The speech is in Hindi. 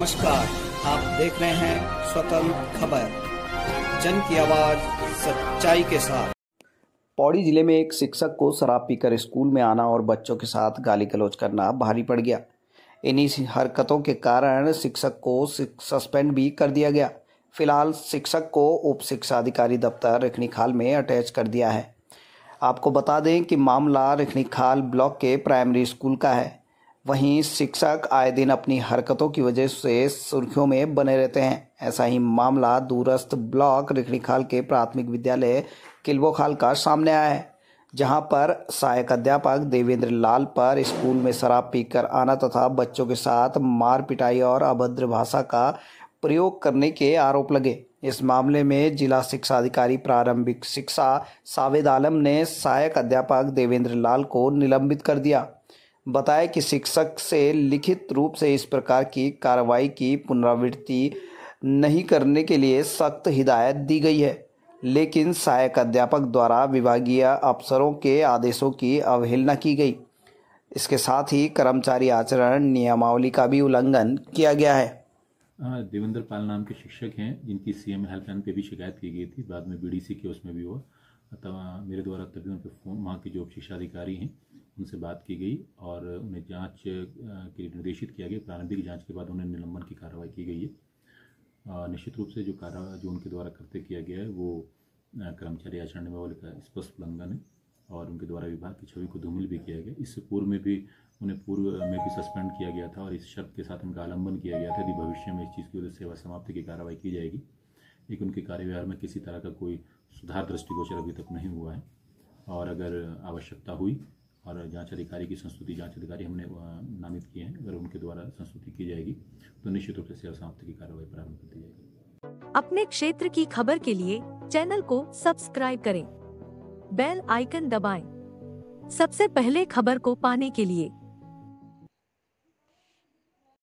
नमस्कार आप देख रहे हैं स्वतंत्र खबर जन की आवाज सच्चाई के साथ पौड़ी जिले में एक शिक्षक को शराब पीकर स्कूल में आना और बच्चों के साथ गाली गलौज करना भारी पड़ गया इन्हीं हरकतों के कारण शिक्षक को सस्पेंड भी कर दिया गया फिलहाल शिक्षक को उप शिक्षा अधिकारी दफ्तर रखनी खाल में अटैच कर दिया है आपको बता दें कि मामला रखनी खाल ब्लॉक के प्राइमरी स्कूल का है वहीं शिक्षक आए दिन अपनी हरकतों की वजह से सुर्खियों में बने रहते हैं ऐसा ही मामला दूरस्थ ब्लॉक रिखड़ीखाल के प्राथमिक विद्यालय किल्बोखाल का सामने आया है जहां पर सहायक अध्यापक देवेंद्र लाल पर स्कूल में शराब पीकर आना तथा बच्चों के साथ मार पिटाई और अभद्र भाषा का प्रयोग करने के आरोप लगे इस मामले में जिला शिक्षा अधिकारी प्रारंभिक शिक्षा सावेद आलम ने सहायक अध्यापक देवेंद्र लाल को निलंबित कर दिया बताया कि शिक्षक से लिखित रूप से इस प्रकार की कार्रवाई की पुनरावृत्ति नहीं करने के लिए सख्त हिदायत दी गई है लेकिन सहायक अध्यापक द्वारा विभागीय अफसरों के आदेशों की अवहेलना की गई इसके साथ ही कर्मचारी आचरण नियमावली का भी उल्लंघन किया गया है देवेंद्र पाल नाम के शिक्षक हैं जिनकी सीएम हेल्पलाइन पे भी शिकायत की गई थी बाद में बीडीसी के उसमें भी हुआ मेरे द्वारा तभी उन पर फ़ोन वहाँ के जो शिक्षा अधिकारी हैं उनसे बात की गई और उन्हें जांच के लिए निर्देशित किया गया प्रारंभिक जांच के बाद उन्हें निलंबन की कार्रवाई की गई है निश्चित रूप से जो कार्रवाई जो उनके द्वारा कृत्य किया गया है वो कर्मचारी आचरण नियमावली का स्पष्ट उल्लंघन है और उनके द्वारा विभाग की छवि को धूमिल भी किया गया इससे पूर्व में भी उन्हें पूर्व में भी सस्पेंड किया गया था और इस शर्त के साथ उनका आलंबन किया गया था यदि भविष्य में इस चीज़ की वजह सेवा समाप्ति की कार्रवाई की जाएगी लेकिन उनके कार्यव्यवहार में किसी तरह का कोई सुधार दृष्टिगोचर अभी तक नहीं हुआ है और अगर आवश्यकता हुई और जांच अधिकारी की संस्तुति जांच अधिकारी हमने नामित किए हैं अगर उनके द्वारा संस्तुति की जाएगी तो निश्चित रूप से सेवा समाप्ति की कार्रवाई प्रारंभ कर दी जाएगी अपने क्षेत्र की खबर के लिए चैनल को सब्सक्राइब करें बेल आइकन दबाएं। सबसे पहले खबर को पाने के लिए